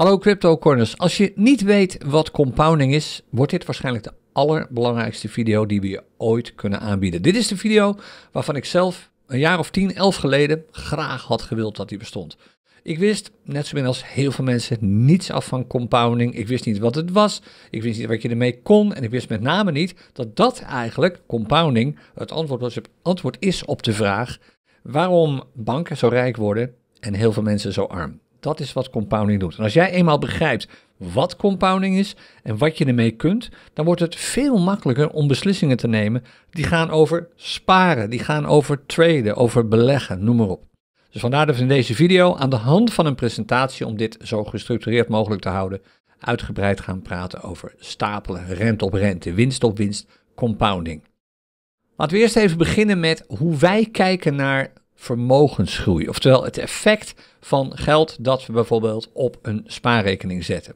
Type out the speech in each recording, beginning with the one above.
Hallo Crypto Corners. Als je niet weet wat compounding is, wordt dit waarschijnlijk de allerbelangrijkste video die we je ooit kunnen aanbieden. Dit is de video waarvan ik zelf een jaar of 10, 11 geleden graag had gewild dat die bestond. Ik wist, net zo min als heel veel mensen, niets af van compounding. Ik wist niet wat het was, ik wist niet wat je ermee kon en ik wist met name niet dat dat eigenlijk, compounding, het antwoord, antwoord is op de vraag waarom banken zo rijk worden en heel veel mensen zo arm. Dat is wat compounding doet. En als jij eenmaal begrijpt wat compounding is en wat je ermee kunt, dan wordt het veel makkelijker om beslissingen te nemen die gaan over sparen, die gaan over traden, over beleggen, noem maar op. Dus vandaar dat we in deze video aan de hand van een presentatie om dit zo gestructureerd mogelijk te houden, uitgebreid gaan praten over stapelen, rente op rente, winst op winst, compounding. Laten we eerst even beginnen met hoe wij kijken naar vermogensgroei. Oftewel het effect van geld dat we bijvoorbeeld op een spaarrekening zetten.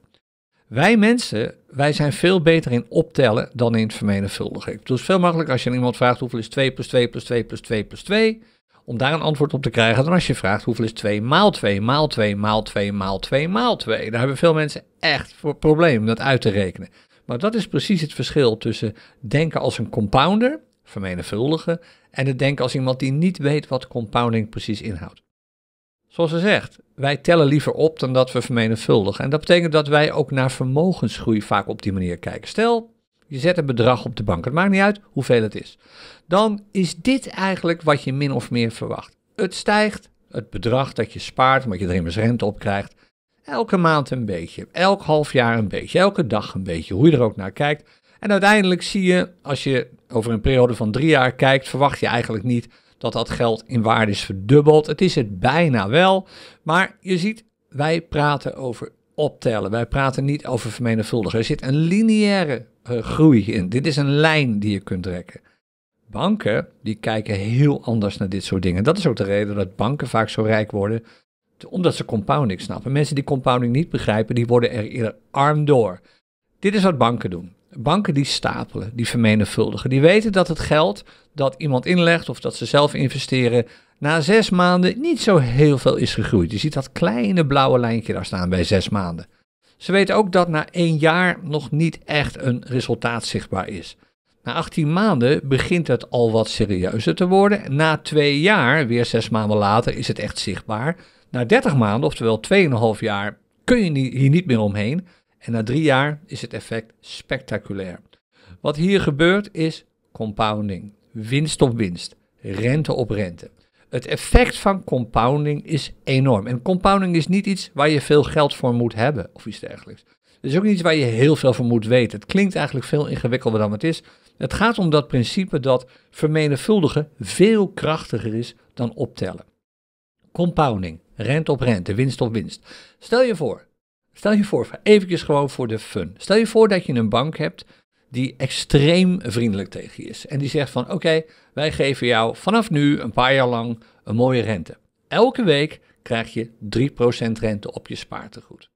Wij mensen, wij zijn veel beter in optellen dan in vermenigvuldigen. Het is veel makkelijker als je iemand vraagt hoeveel is 2 plus 2 plus 2 plus 2 plus 2, om daar een antwoord op te krijgen dan als je vraagt hoeveel is 2 maal 2 maal 2 maal 2 maal 2 maal 2. Daar hebben veel mensen echt voor probleem om dat uit te rekenen. Maar dat is precies het verschil tussen denken als een compounder vermenigvuldigen en het denken als iemand die niet weet wat compounding precies inhoudt. Zoals gezegd, wij tellen liever op dan dat we vermenigvuldigen. En dat betekent dat wij ook naar vermogensgroei vaak op die manier kijken. Stel, je zet een bedrag op de bank, het maakt niet uit hoeveel het is. Dan is dit eigenlijk wat je min of meer verwacht. Het stijgt, het bedrag dat je spaart, omdat je er immers rente op krijgt, elke maand een beetje, elk half jaar een beetje, elke dag een beetje, hoe je er ook naar kijkt. En uiteindelijk zie je, als je over een periode van drie jaar kijkt, verwacht je eigenlijk niet dat dat geld in waarde is verdubbeld. Het is het bijna wel. Maar je ziet, wij praten over optellen. Wij praten niet over vermenigvuldigen. Er zit een lineaire eh, groei in. Dit is een lijn die je kunt trekken. Banken die kijken heel anders naar dit soort dingen. Dat is ook de reden dat banken vaak zo rijk worden, omdat ze compounding snappen. Mensen die compounding niet begrijpen, die worden er eerder arm door. Dit is wat banken doen. Banken die stapelen, die vermenigvuldigen. Die weten dat het geld dat iemand inlegt of dat ze zelf investeren, na zes maanden niet zo heel veel is gegroeid. Je ziet dat kleine blauwe lijntje daar staan bij zes maanden. Ze weten ook dat na één jaar nog niet echt een resultaat zichtbaar is. Na 18 maanden begint het al wat serieuzer te worden. Na twee jaar, weer zes maanden later, is het echt zichtbaar. Na 30 maanden, oftewel 2,5 jaar, kun je hier niet meer omheen. En na drie jaar is het effect spectaculair. Wat hier gebeurt is compounding, winst op winst, rente op rente. Het effect van compounding is enorm. En compounding is niet iets waar je veel geld voor moet hebben of iets dergelijks. Het is ook niet iets waar je heel veel voor moet weten. Het klinkt eigenlijk veel ingewikkelder dan het is. Het gaat om dat principe dat vermenigvuldigen veel krachtiger is dan optellen. Compounding, rente op rente, winst op winst. Stel je voor, Stel je voor, even gewoon voor de fun. Stel je voor dat je een bank hebt die extreem vriendelijk tegen je is. En die zegt van oké, wij geven jou vanaf nu een paar jaar lang een mooie rente. Elke week krijg je 3% rente op je spaartegoed.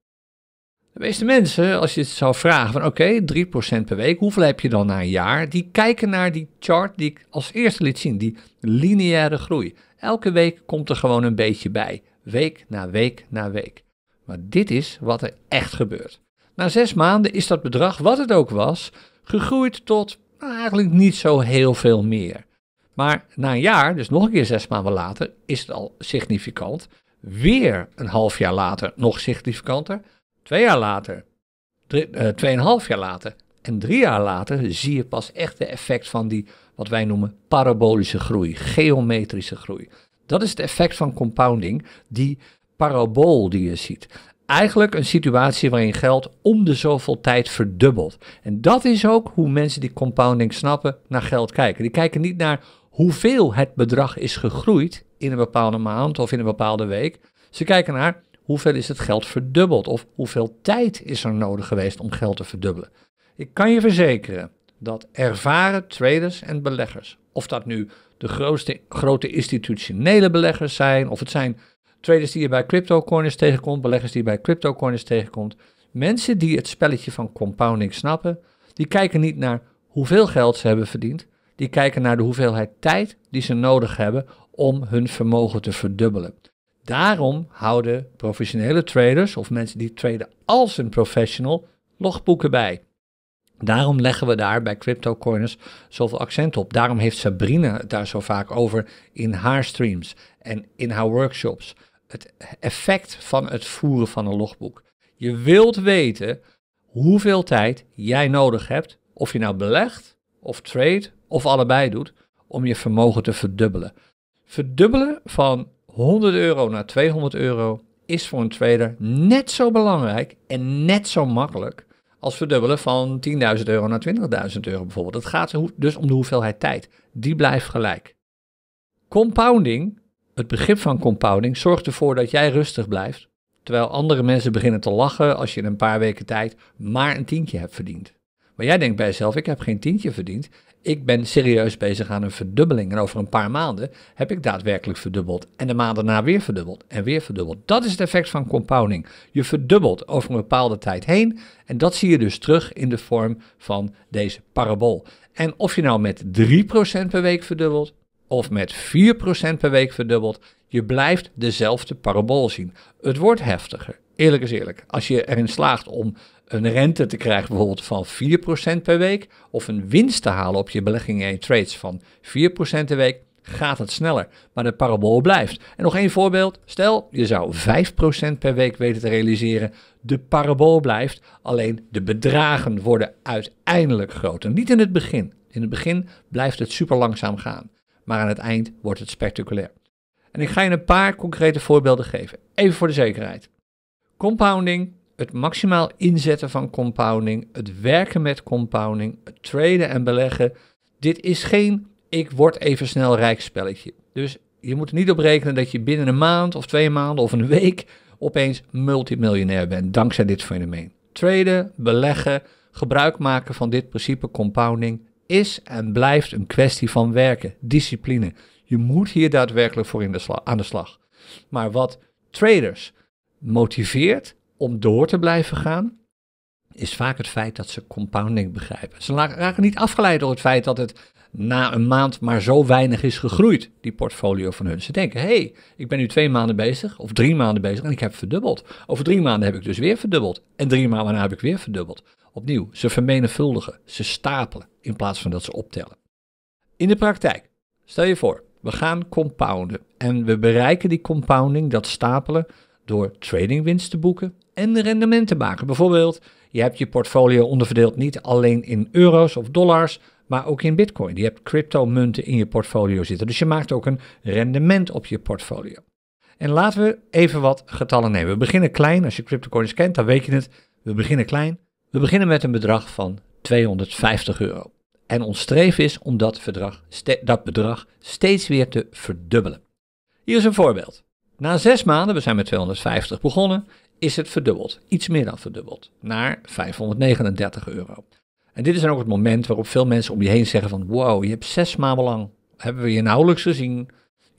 De meeste mensen, als je het zou vragen van oké, 3% per week, hoeveel heb je dan na een jaar? Die kijken naar die chart die ik als eerste liet zien, die lineaire groei. Elke week komt er gewoon een beetje bij, week na week na week. Maar dit is wat er echt gebeurt. Na zes maanden is dat bedrag, wat het ook was, gegroeid tot eigenlijk niet zo heel veel meer. Maar na een jaar, dus nog een keer zes maanden later, is het al significant. Weer een half jaar later nog significanter. Twee jaar later, drie, eh, tweeënhalf jaar later en drie jaar later zie je pas echt de effect van die wat wij noemen parabolische groei, geometrische groei. Dat is het effect van compounding die parabool die je ziet. Eigenlijk een situatie waarin geld om de zoveel tijd verdubbelt. En dat is ook hoe mensen die compounding snappen naar geld kijken. Die kijken niet naar hoeveel het bedrag is gegroeid in een bepaalde maand of in een bepaalde week. Ze kijken naar hoeveel is het geld verdubbeld of hoeveel tijd is er nodig geweest om geld te verdubbelen. Ik kan je verzekeren dat ervaren traders en beleggers, of dat nu de grootste, grote institutionele beleggers zijn, of het zijn traders die je bij corners tegenkomt, beleggers die je bij corners tegenkomt. Mensen die het spelletje van compounding snappen, die kijken niet naar hoeveel geld ze hebben verdiend. Die kijken naar de hoeveelheid tijd die ze nodig hebben om hun vermogen te verdubbelen. Daarom houden professionele traders of mensen die traden als een professional logboeken bij. Daarom leggen we daar bij CryptoCoiners zoveel accent op. Daarom heeft Sabrina het daar zo vaak over in haar streams en in haar workshops het effect van het voeren van een logboek. Je wilt weten hoeveel tijd jij nodig hebt, of je nou belegt, of trade, of allebei doet, om je vermogen te verdubbelen. Verdubbelen van 100 euro naar 200 euro is voor een trader net zo belangrijk en net zo makkelijk als verdubbelen van 10.000 euro naar 20.000 euro bijvoorbeeld. Het gaat dus om de hoeveelheid tijd. Die blijft gelijk. Compounding het begrip van compounding zorgt ervoor dat jij rustig blijft, terwijl andere mensen beginnen te lachen als je in een paar weken tijd maar een tientje hebt verdiend. Maar jij denkt bij jezelf, ik heb geen tientje verdiend, ik ben serieus bezig aan een verdubbeling en over een paar maanden heb ik daadwerkelijk verdubbeld en de maand daarna weer verdubbeld en weer verdubbeld. Dat is het effect van compounding. Je verdubbelt over een bepaalde tijd heen en dat zie je dus terug in de vorm van deze parabool. En of je nou met 3% per week verdubbelt of met 4% per week verdubbeld, je blijft dezelfde parabool zien. Het wordt heftiger. Eerlijk is eerlijk. Als je erin slaagt om een rente te krijgen bijvoorbeeld van 4% per week of een winst te halen op je beleggingen en trades van 4% per week, gaat het sneller. Maar de parabool blijft. En nog één voorbeeld. Stel, je zou 5% per week weten te realiseren. De parabool blijft, alleen de bedragen worden uiteindelijk groter. Niet in het begin. In het begin blijft het super langzaam gaan maar aan het eind wordt het spectaculair. En ik ga je een paar concrete voorbeelden geven, even voor de zekerheid. Compounding, het maximaal inzetten van compounding, het werken met compounding, het traden en beleggen. Dit is geen ik word even snel rijk spelletje. Dus je moet er niet op rekenen dat je binnen een maand of twee maanden of een week opeens multimiljonair bent dankzij dit fenomeen. Traden, beleggen, gebruik maken van dit principe compounding is en blijft een kwestie van werken, discipline. Je moet hier daadwerkelijk voor in de aan de slag. Maar wat traders motiveert om door te blijven gaan, is vaak het feit dat ze compounding begrijpen. Ze raken niet afgeleid door het feit dat het na een maand maar zo weinig is gegroeid, die portfolio van hun. Ze denken, hé, hey, ik ben nu twee maanden bezig of drie maanden bezig en ik heb verdubbeld. Over drie maanden heb ik dus weer verdubbeld en drie maanden heb ik weer verdubbeld. Opnieuw, ze vermenigvuldigen, ze stapelen in plaats van dat ze optellen. In de praktijk, stel je voor, we gaan compounden en we bereiken die compounding, dat stapelen, door winst te boeken en rendement te maken. Bijvoorbeeld, je hebt je portfolio onderverdeeld niet alleen in euro's of dollars, maar ook in bitcoin. Je hebt cryptomunten in je portfolio zitten, dus je maakt ook een rendement op je portfolio. En laten we even wat getallen nemen. We beginnen klein, als je cryptocoins kent, dan weet je het. We beginnen klein, we beginnen met een bedrag van 250 euro. En ons streven is om dat, bedrag steeds weer te verdubbelen. Hier is een voorbeeld. Na zes maanden, we zijn met 250 begonnen, is het verdubbeld. Iets meer dan verdubbeld. Naar 539 euro. En dit is dan ook het moment waarop veel mensen om je heen zeggen van... wow, je hebt zes maanden lang, hebben we je nauwelijks gezien...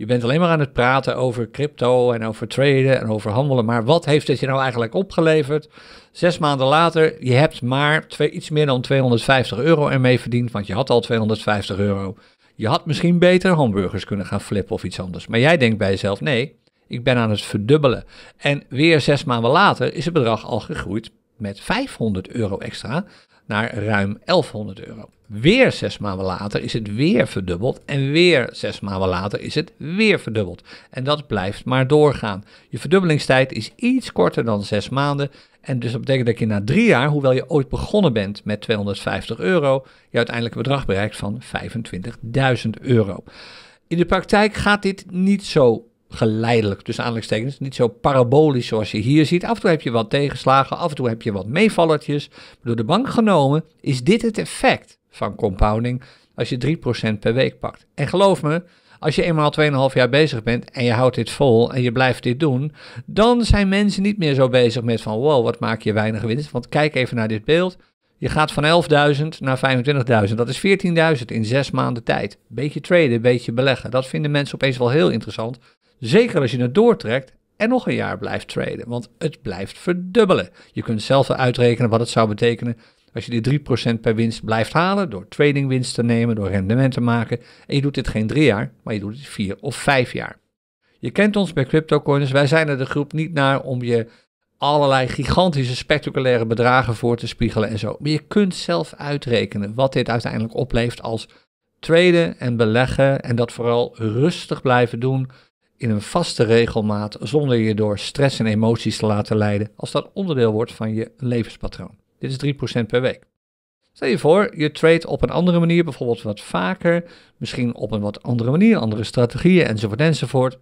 Je bent alleen maar aan het praten over crypto en over traden en over handelen. Maar wat heeft dit je nou eigenlijk opgeleverd? Zes maanden later, je hebt maar twee, iets meer dan 250 euro ermee verdiend. Want je had al 250 euro. Je had misschien beter hamburgers kunnen gaan flippen of iets anders. Maar jij denkt bij jezelf: nee, ik ben aan het verdubbelen. En weer zes maanden later is het bedrag al gegroeid met 500 euro extra naar ruim 1100 euro. Weer zes maanden later is het weer verdubbeld. En weer zes maanden later is het weer verdubbeld. En dat blijft maar doorgaan. Je verdubbelingstijd is iets korter dan zes maanden. En dus dat betekent dat je na drie jaar, hoewel je ooit begonnen bent met 250 euro, je uiteindelijke bedrag bereikt van 25.000 euro. In de praktijk gaat dit niet zo geleidelijk, dus aanleidingstekens, niet zo parabolisch zoals je hier ziet. Af en toe heb je wat tegenslagen, af en toe heb je wat meevallertjes. door de bank genomen is dit het effect van compounding als je 3% per week pakt. En geloof me, als je eenmaal 2,5 jaar bezig bent en je houdt dit vol en je blijft dit doen, dan zijn mensen niet meer zo bezig met van wow, wat maak je weinig winst. Want kijk even naar dit beeld. Je gaat van 11.000 naar 25.000. Dat is 14.000 in zes maanden tijd. Beetje traden, beetje beleggen. Dat vinden mensen opeens wel heel interessant. Zeker als je het doortrekt en nog een jaar blijft traden. Want het blijft verdubbelen. Je kunt zelf uitrekenen wat het zou betekenen als je die 3% per winst blijft halen door tradingwinst te nemen, door rendement te maken, en je doet dit geen drie jaar, maar je doet het vier of vijf jaar. Je kent ons bij CryptoCoiners, wij zijn er de groep niet naar om je allerlei gigantische, spectaculaire bedragen voor te spiegelen en zo. Maar je kunt zelf uitrekenen wat dit uiteindelijk oplevert als traden en beleggen en dat vooral rustig blijven doen in een vaste regelmaat zonder je door stress en emoties te laten leiden als dat onderdeel wordt van je levenspatroon. Dit is 3% per week. Stel je voor, je trade op een andere manier, bijvoorbeeld wat vaker, misschien op een wat andere manier, andere strategieën enzovoort enzovoort.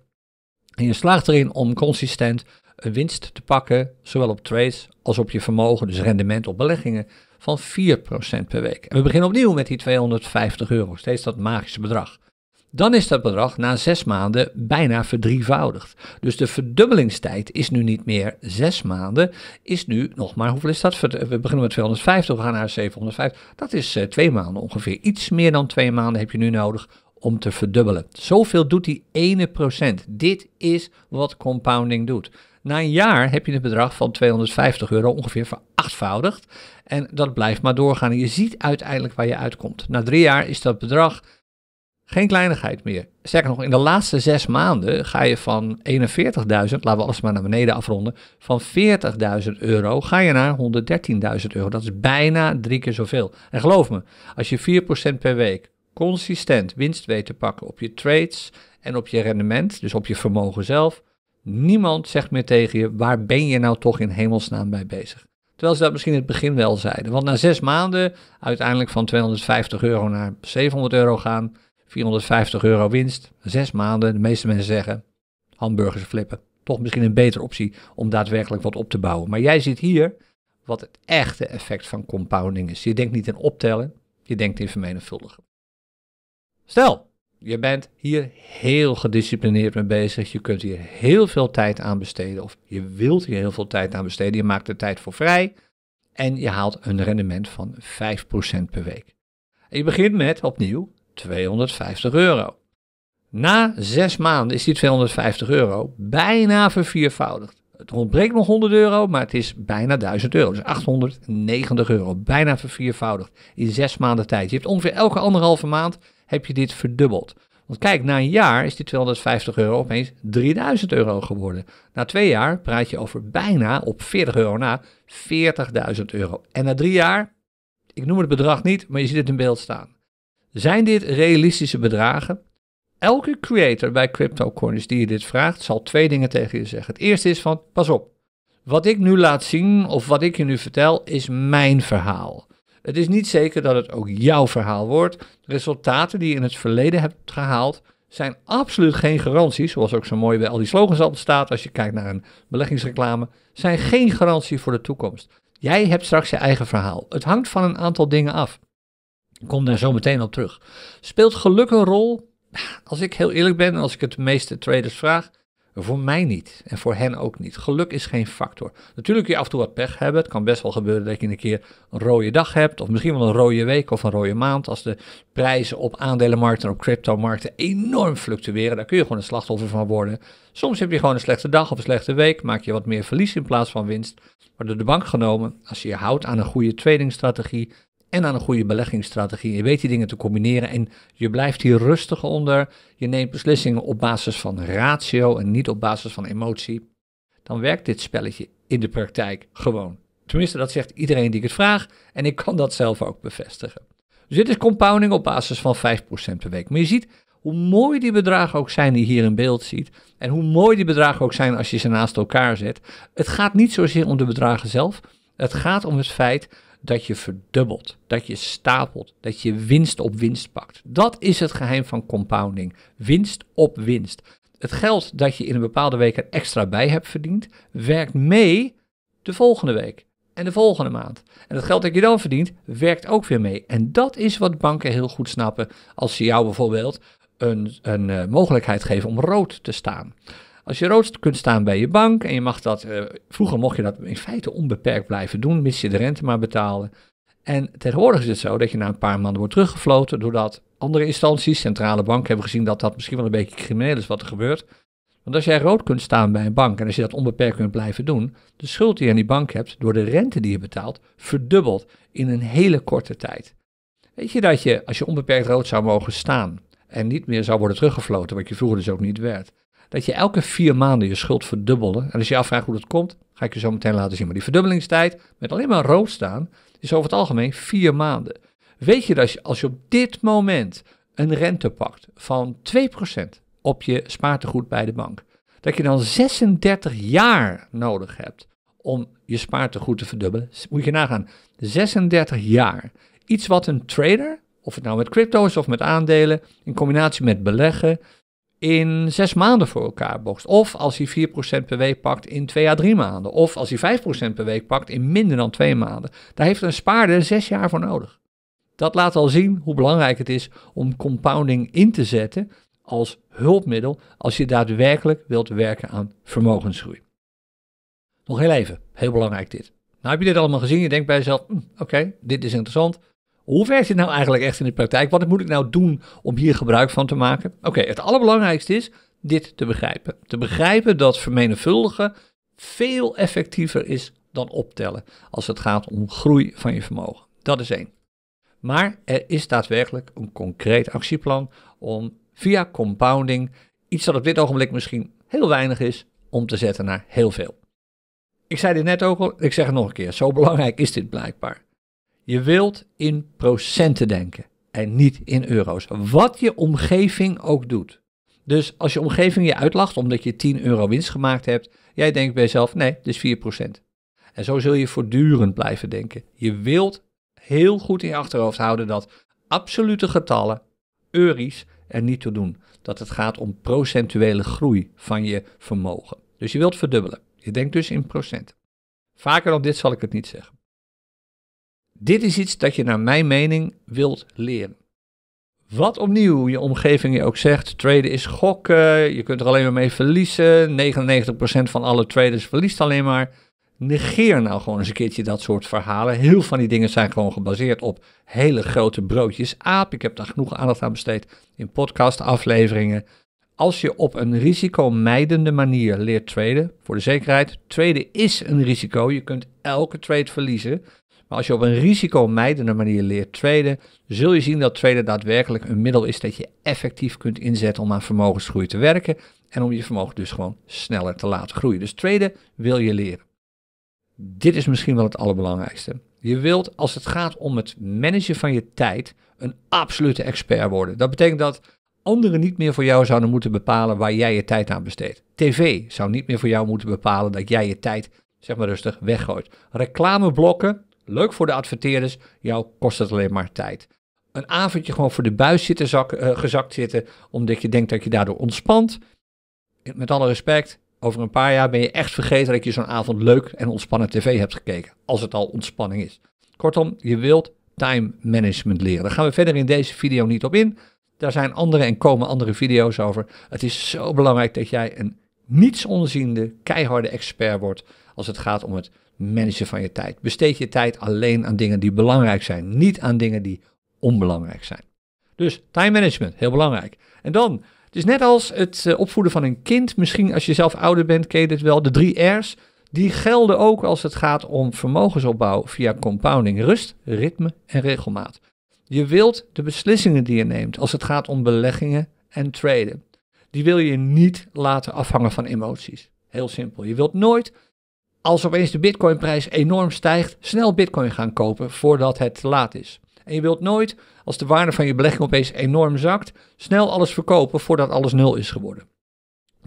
En je slaagt erin om consistent een winst te pakken, zowel op trades als op je vermogen, dus rendement op beleggingen, van 4% per week. En we beginnen opnieuw met die 250 euro, steeds dat magische bedrag. Dan is dat bedrag na zes maanden bijna verdrievoudigd. Dus de verdubbelingstijd is nu niet meer zes maanden, is nu nog maar, hoeveel is dat? We beginnen met 250, we gaan naar 750. Dat is eh, twee maanden ongeveer. Iets meer dan twee maanden heb je nu nodig om te verdubbelen. Zoveel doet die ene procent. Dit is wat compounding doet. Na een jaar heb je het bedrag van 250 euro ongeveer verachtvoudigd. En dat blijft maar doorgaan. Je ziet uiteindelijk waar je uitkomt. Na drie jaar is dat bedrag geen kleinigheid meer. Sterker nog, in de laatste zes maanden ga je van 41.000, laten we alles maar naar beneden afronden, van 40.000 euro ga je naar 113.000 euro. Dat is bijna drie keer zoveel. En geloof me, als je 4% per week consistent winst weet te pakken op je trades en op je rendement, dus op je vermogen zelf, niemand zegt meer tegen je, waar ben je nou toch in hemelsnaam bij bezig? Terwijl ze dat misschien in het begin wel zeiden. Want na zes maanden uiteindelijk van 250 euro naar 700 euro gaan, 450 euro winst, zes maanden. De meeste mensen zeggen hamburgers flippen. Toch misschien een betere optie om daadwerkelijk wat op te bouwen. Maar jij ziet hier wat het echte effect van compounding is. Je denkt niet in optellen, je denkt in vermenigvuldigen. Stel, je bent hier heel gedisciplineerd mee bezig. Je kunt hier heel veel tijd aan besteden. Of je wilt hier heel veel tijd aan besteden. Je maakt er tijd voor vrij. En je haalt een rendement van 5% per week. je begint met opnieuw 250 euro. Na zes maanden is die 250 euro bijna verviervoudigd. Het ontbreekt nog 100 euro, maar het is bijna 1000 euro. Dus 890 euro, bijna verviervoudigd in zes maanden tijd. Je hebt ongeveer elke anderhalve maand heb je dit verdubbeld. Want kijk, na een jaar is die 250 euro opeens 3000 euro geworden. Na twee jaar praat je over bijna op 40 euro na 40.000 euro. En na drie jaar, ik noem het bedrag niet, maar je ziet het in beeld staan. Zijn dit realistische bedragen? Elke creator bij CryptoCoins die je dit vraagt, zal twee dingen tegen je zeggen. Het eerste is van, pas op, wat ik nu laat zien of wat ik je nu vertel is mijn verhaal. Het is niet zeker dat het ook jouw verhaal wordt. De resultaten die je in het verleden hebt gehaald zijn absoluut geen garanties, zoals ook zo mooi bij al die slogans al staat als je kijkt naar een beleggingsreclame, zijn geen garantie voor de toekomst. Jij hebt straks je eigen verhaal. Het hangt van een aantal dingen af. Ik kom daar zo meteen op terug. Speelt geluk een rol? Als ik heel eerlijk ben en als ik het de meeste traders vraag, voor mij niet en voor hen ook niet. Geluk is geen factor. Natuurlijk kun je af en toe wat pech hebben. Het kan best wel gebeuren dat je een keer een rode dag hebt. Of misschien wel een rode week of een rode maand. Als de prijzen op aandelenmarkten en op cryptomarkten enorm fluctueren. Daar kun je gewoon een slachtoffer van worden. Soms heb je gewoon een slechte dag of een slechte week. Maak je wat meer verlies in plaats van winst. Maar door de bank genomen, als je je houdt aan een goede tradingstrategie en aan een goede beleggingsstrategie. Je weet die dingen te combineren en je blijft hier rustig onder. Je neemt beslissingen op basis van ratio en niet op basis van emotie. Dan werkt dit spelletje in de praktijk gewoon. Tenminste, dat zegt iedereen die ik het vraag en ik kan dat zelf ook bevestigen. Dus dit is compounding op basis van 5% per week. Maar je ziet hoe mooi die bedragen ook zijn die je hier in beeld ziet. En hoe mooi die bedragen ook zijn als je ze naast elkaar zet. Het gaat niet zozeer om de bedragen zelf. Het gaat om het feit dat je verdubbelt, dat je stapelt, dat je winst op winst pakt. Dat is het geheim van compounding. Winst op winst. Het geld dat je in een bepaalde week er extra bij hebt verdiend, werkt mee de volgende week en de volgende maand. En het geld dat je dan verdient, werkt ook weer mee. En dat is wat banken heel goed snappen als ze jou bijvoorbeeld een, een eh, mogelijkheid geven om rood te staan. Als je rood kunt staan bij je bank en je mag dat, eh, vroeger mocht je dat in feite onbeperkt blijven doen, mis je de rente maar betalen. En tegenwoordig is het zo dat je na een paar maanden wordt teruggefloten doordat andere instanties, centrale banken, hebben gezien dat dat misschien wel een beetje crimineel is wat er gebeurt. Want als jij rood kunt staan bij een bank en als je dat onbeperkt kunt blijven doen, de schuld die je aan die bank hebt door de rente die je betaalt, verdubbelt in een hele korte tijd. Weet je dat je, als je onbeperkt rood zou mogen staan en niet meer zou worden teruggefloten, wat je vroeger dus ook niet werd, dat je elke vier maanden je schuld verdubbelt. En als je afvraagt hoe dat komt, ga ik je zo meteen laten zien. Maar die verdubbelingstijd met alleen maar rood staan, is over het algemeen vier maanden. Weet je dat als je op dit moment een rente pakt van 2% op je spaartegoed bij de bank, dat je dan 36 jaar nodig hebt om je spaartegoed te verdubbelen? Moet je nagaan, 36 jaar. Iets wat een trader, of het nou met crypto's of met aandelen, in combinatie met beleggen, in zes maanden voor elkaar bokst. Of als hij 4% per week pakt in twee à drie maanden. Of als hij 5% per week pakt in minder dan twee maanden. Daar heeft een spaarder zes jaar voor nodig. Dat laat al zien hoe belangrijk het is om compounding in te zetten als hulpmiddel als je daadwerkelijk wilt werken aan vermogensgroei. Nog heel even, heel belangrijk dit. Nou heb je dit allemaal gezien, je denkt bij jezelf, hm, oké, dit is interessant, hoe werkt dit nou eigenlijk echt in de praktijk? Wat moet ik nou doen om hier gebruik van te maken? Oké, het allerbelangrijkste is dit te begrijpen. Te begrijpen dat vermenigvuldigen veel effectiever is dan optellen als het gaat om groei van je vermogen. Dat is één. Maar er is daadwerkelijk een concreet actieplan om via compounding iets dat op dit ogenblik misschien heel weinig is, om te zetten naar heel veel. Ik zei dit net ook al, ik zeg het nog een keer, zo belangrijk is dit blijkbaar. Je wilt in procenten denken en niet in euro's. Wat je omgeving ook doet. Dus als je omgeving je uitlacht omdat je 10 euro winst gemaakt hebt, jij denkt bij jezelf, nee, dit is 4%. En zo zul je voortdurend blijven denken. Je wilt heel goed in je achterhoofd houden dat absolute getallen, euro's, er niet toe doen. Dat het gaat om procentuele groei van je vermogen. Dus je wilt verdubbelen. Je denkt dus in procent. Vaker dan dit zal ik het niet zeggen. Dit is iets dat je naar mijn mening wilt leren. Wat opnieuw je omgeving je ook zegt, traden is gokken, je kunt er alleen maar mee verliezen, 99% van alle traders verliest alleen maar. Negeer nou gewoon eens een keertje dat soort verhalen. Heel van die dingen zijn gewoon gebaseerd op hele grote broodjes aap. Ik heb daar genoeg aandacht aan besteed in podcastafleveringen. Als je op een risicomijdende manier leert traden, voor de zekerheid, traden is een risico. Je kunt elke trade verliezen. Maar als je op een risicomijdende manier leert traden, zul je zien dat traden daadwerkelijk een middel is dat je effectief kunt inzetten om aan vermogensgroei te werken en om je vermogen dus gewoon sneller te laten groeien. Dus traden wil je leren. Dit is misschien wel het allerbelangrijkste. Je wilt, als het gaat om het managen van je tijd, een absolute expert worden. Dat betekent dat anderen niet meer voor jou zouden moeten bepalen waar jij je tijd aan besteedt. TV zou niet meer voor jou moeten bepalen dat jij je tijd, zeg maar rustig, weggooit. Reclameblokken Leuk voor de adverteerders, jou kost het alleen maar tijd. Een avondje gewoon voor de buis zitten, zak, eh, gezakt zitten, omdat je denkt dat je daardoor ontspant. Met alle respect, over een paar jaar ben je echt vergeten dat je zo'n avond leuk en ontspannen tv hebt gekeken. Als het al ontspanning is. Kortom, je wilt time management leren. Daar gaan we verder in deze video niet op in. Daar zijn andere en komen andere video's over. Het is zo belangrijk dat jij een niets onziende, keiharde expert wordt als het gaat om het managen van je tijd. Besteed je tijd alleen aan dingen die belangrijk zijn, niet aan dingen die onbelangrijk zijn. Dus time management, heel belangrijk. En dan, het is net als het eh, opvoeden van een kind. Misschien als je zelf ouder bent, ken je dit wel. De drie R's, die gelden ook als het gaat om vermogensopbouw via compounding. Rust, ritme en regelmaat. Je wilt de beslissingen die je neemt als het gaat om beleggingen en traden die wil je niet laten afhangen van emoties. Heel simpel. Je wilt nooit, als opeens de bitcoinprijs enorm stijgt, snel bitcoin gaan kopen voordat het te laat is. En je wilt nooit, als de waarde van je belegging opeens enorm zakt, snel alles verkopen voordat alles nul is geworden.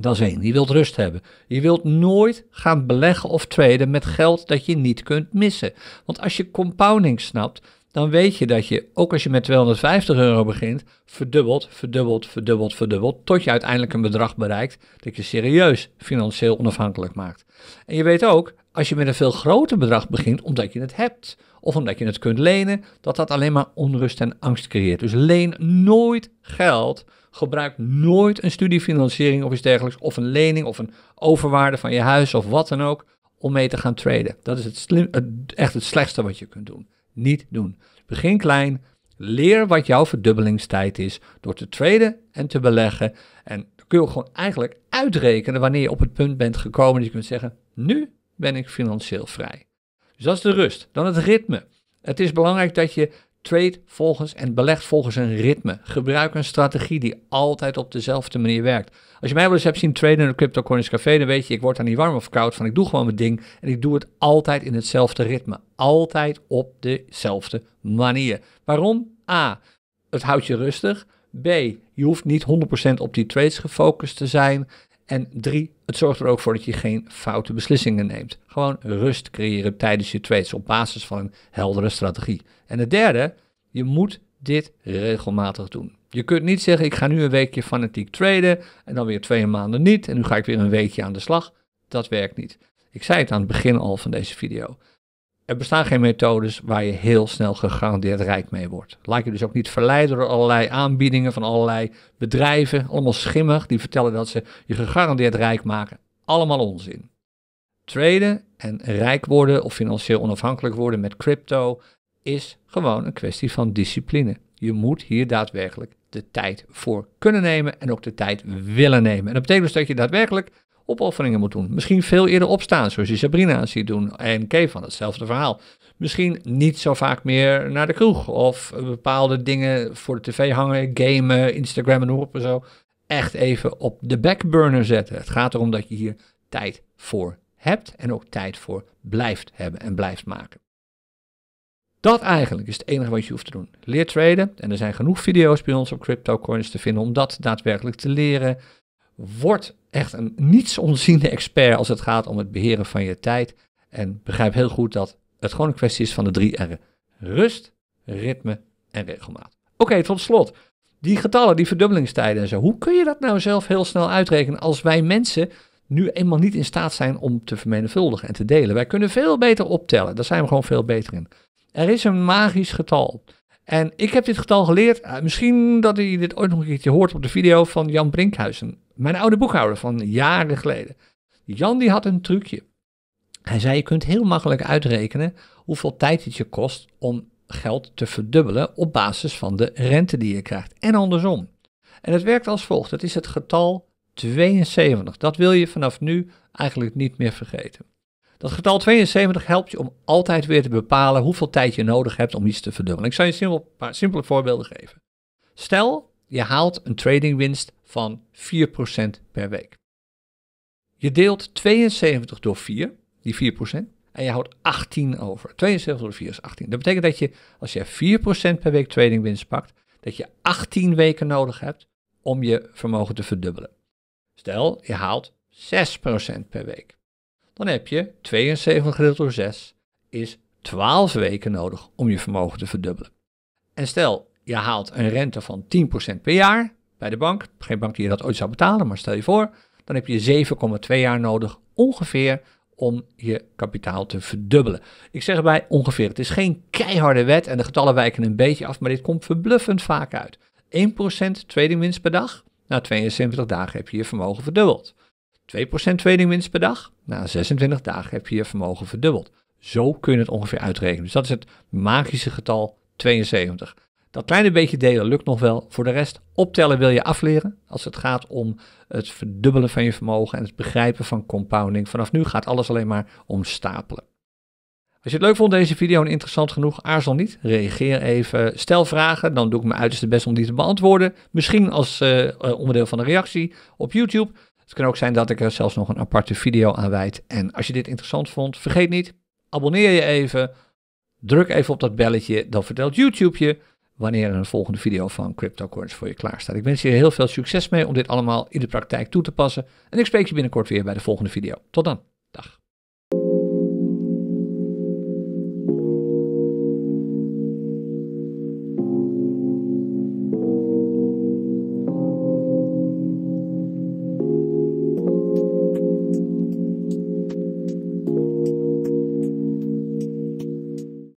Dat is één. Je wilt rust hebben. Je wilt nooit gaan beleggen of traden met geld dat je niet kunt missen. Want als je compounding snapt, dan weet je dat je, ook als je met 250 euro begint, verdubbelt, verdubbelt, verdubbelt, verdubbelt, tot je uiteindelijk een bedrag bereikt dat je serieus financieel onafhankelijk maakt. En je weet ook, als je met een veel groter bedrag begint, omdat je het hebt of omdat je het kunt lenen, dat dat alleen maar onrust en angst creëert. Dus leen nooit geld Gebruik nooit een studiefinanciering of iets dergelijks, of een lening of een overwaarde van je huis of wat dan ook, om mee te gaan traden. Dat is het slim, het, echt het slechtste wat je kunt doen. Niet doen. Begin klein. Leer wat jouw verdubbelingstijd is door te traden en te beleggen. En dan kun je ook gewoon eigenlijk uitrekenen wanneer je op het punt bent gekomen dat je kunt zeggen: Nu ben ik financieel vrij. Dus dat is de rust. Dan het ritme. Het is belangrijk dat je Trade volgens en beleg volgens een ritme. Gebruik een strategie die altijd op dezelfde manier werkt. Als je mij wel eens hebt zien traden in de cryptocurrency Café, dan weet je, ik word daar niet warm of koud van. Ik doe gewoon mijn ding en ik doe het altijd in hetzelfde ritme. Altijd op dezelfde manier. Waarom? A. Het houdt je rustig. B. Je hoeft niet 100% op die trades gefocust te zijn. En drie, het zorgt er ook voor dat je geen foute beslissingen neemt. Gewoon rust creëren tijdens je trades op basis van een heldere strategie. En het derde, je moet dit regelmatig doen. Je kunt niet zeggen, ik ga nu een weekje fanatiek traden en dan weer twee maanden niet en nu ga ik weer een weekje aan de slag. Dat werkt niet. Ik zei het aan het begin al van deze video. Er bestaan geen methodes waar je heel snel gegarandeerd rijk mee wordt. Laat je dus ook niet verleiden door allerlei aanbiedingen van allerlei bedrijven, allemaal schimmig, die vertellen dat ze je gegarandeerd rijk maken. Allemaal onzin. Traden en rijk worden of financieel onafhankelijk worden met crypto is gewoon een kwestie van discipline. Je moet hier daadwerkelijk de tijd voor kunnen nemen en ook de tijd willen nemen. En dat betekent dus dat je daadwerkelijk opofferingen moet doen. Misschien veel eerder opstaan, zoals je Sabrina ziet doen. En Kevin, hetzelfde verhaal. Misschien niet zo vaak meer naar de kroeg. Of bepaalde dingen voor de tv hangen, gamen, Instagram en op en zo. Echt even op de backburner zetten. Het gaat erom dat je hier tijd voor hebt. En ook tijd voor blijft hebben en blijft maken. Dat eigenlijk is het enige wat je hoeft te doen. Leer traden. En er zijn genoeg video's bij ons op CryptoCoins te vinden om dat daadwerkelijk te leren. Word echt een niets onziende expert als het gaat om het beheren van je tijd. En begrijp heel goed dat het gewoon een kwestie is van de drie R'en. Rust, ritme en regelmaat. Oké, tot slot. Die getallen, die verdubbelingstijden en zo. Hoe kun je dat nou zelf heel snel uitrekenen als wij mensen nu eenmaal niet in staat zijn om te vermenigvuldigen en te delen? Wij kunnen veel beter optellen. Daar zijn we gewoon veel beter in. Er is een magisch getal. En ik heb dit getal geleerd, eh, misschien dat u dit ooit nog een keertje hoort op de video van Jan Brinkhuizen, mijn oude boekhouder van jaren geleden. Jan die had een trucje. Hij zei, je kunt heel makkelijk uitrekenen hoeveel tijd het je kost om geld te verdubbelen op basis van de rente die je krijgt. En andersom. En het werkt als volgt, dat is het getal 72. Dat wil je vanaf nu eigenlijk niet meer vergeten. Dat getal 72 helpt je om altijd weer te bepalen hoeveel tijd je nodig hebt om iets te verdubbelen. Ik zal je simpel, een paar simpele voorbeelden geven. Stel, je haalt een tradingwinst van 4% per week. Je deelt 72 door 4, die 4%, en je houdt 18 over. 72 door 4 is 18. Dat betekent dat je, als je 4% per week tradingwinst pakt, dat je 18 weken nodig hebt om je vermogen te verdubbelen. Stel, je haalt 6% per week dan heb je 72 gedeeld door 6 is 12 weken nodig om je vermogen te verdubbelen. En stel, je haalt een rente van 10% per jaar bij de bank, geen bank die je dat ooit zou betalen, maar stel je voor, dan heb je 7,2 jaar nodig ongeveer om je kapitaal te verdubbelen. Ik zeg erbij ongeveer, het is geen keiharde wet en de getallen wijken een beetje af, maar dit komt verbluffend vaak uit. 1% tradingwinst per dag, na 72 dagen heb je je vermogen verdubbeld. 2% tweelingwinst per dag. Na 26 dagen heb je je vermogen verdubbeld. Zo kun je het ongeveer uitrekenen. Dus dat is het magische getal 72. Dat kleine beetje delen lukt nog wel. Voor de rest, optellen wil je afleren. Als het gaat om het verdubbelen van je vermogen en het begrijpen van compounding. Vanaf nu gaat alles alleen maar om stapelen. Als je het leuk vond deze video en interessant genoeg, aarzel niet. Reageer even, stel vragen, dan doe ik mijn uiterste best om die te beantwoorden. Misschien als eh, eh, onderdeel van een reactie op YouTube. Het kan ook zijn dat ik er zelfs nog een aparte video aan wijd. En als je dit interessant vond, vergeet niet, abonneer je even. Druk even op dat belletje, dan vertelt YouTube je wanneer er een volgende video van CryptoCoins voor je klaar staat. Ik wens je heel veel succes mee om dit allemaal in de praktijk toe te passen. En ik spreek je binnenkort weer bij de volgende video. Tot dan.